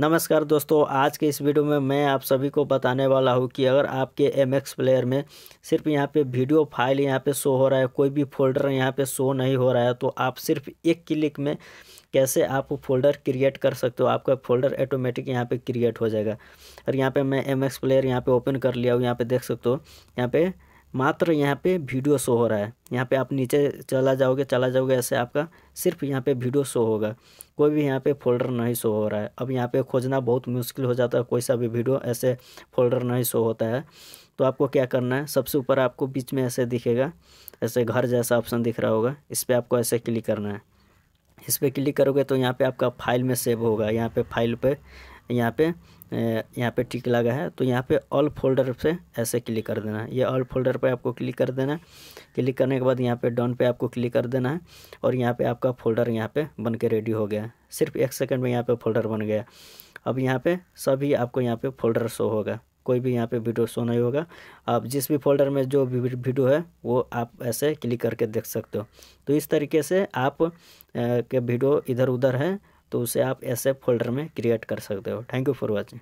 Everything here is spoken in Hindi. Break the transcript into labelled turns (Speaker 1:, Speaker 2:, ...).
Speaker 1: नमस्कार दोस्तों आज के इस वीडियो में मैं आप सभी को बताने वाला हूँ कि अगर आपके एम एक्स प्लेयर में सिर्फ यहाँ पे वीडियो फाइल यहाँ पे शो हो रहा है कोई भी फोल्डर यहाँ पे शो नहीं हो रहा है तो आप सिर्फ एक क्लिक में कैसे आप फोल्डर क्रिएट कर सकते हो आपका फोल्डर ऑटोमेटिक यहाँ पे क्रिएट हो जाएगा और यहाँ पे मैं एम एक्स प्लेयर यहाँ पे ओपन कर लिया हूँ यहाँ पे देख सकते हो यहाँ पे मात्र यहाँ पे वीडियो शो हो रहा है यहाँ पे आप नीचे चला जाओगे चला जाओगे ऐसे आपका सिर्फ यहाँ पे वीडियो शो होगा कोई भी यहाँ पे फोल्डर नहीं शो हो रहा है अब यहाँ पे खोजना बहुत मुश्किल हो जाता है कोई सा भी वीडियो ऐसे फोल्डर नहीं शो होता है तो आपको क्या करना है सबसे ऊपर आपको बीच में ऐसे दिखेगा ऐसे घर जैसा ऑप्शन दिख रहा होगा इस पर आपको ऐसे क्लिक करना है इस पर क्लिक करोगे तो यहाँ पर आपका फाइल में सेव होगा यहाँ पे फाइल पर यहाँ पे यहाँ पे टिक लगा है तो यहाँ पे ऑल फोल्डर से ऐसे क्लिक कर देना है ये ऑल फोल्डर पे आपको क्लिक कर देना है क्लिक करने के बाद यहाँ पे डन पे आपको क्लिक कर देना है और यहाँ पे आपका फोल्डर यहाँ पे बन के रेडी हो गया सिर्फ एक सेकंड में यहाँ पे फोल्डर बन गया अब यहाँ पे सभी आपको यहाँ पे फोल्डर शो होगा कोई भी यहाँ पे वीडियो शो नहीं होगा आप जिस भी फोल्डर में जो भी वीडियो है वो आप ऐसे क्लिक करके देख सकते हो तो इस तरीके से आप के वीडियो इधर उधर है तो उसे आप ऐसे फोल्डर में क्रिएट कर सकते हो थैंक यू फॉर वॉचिंग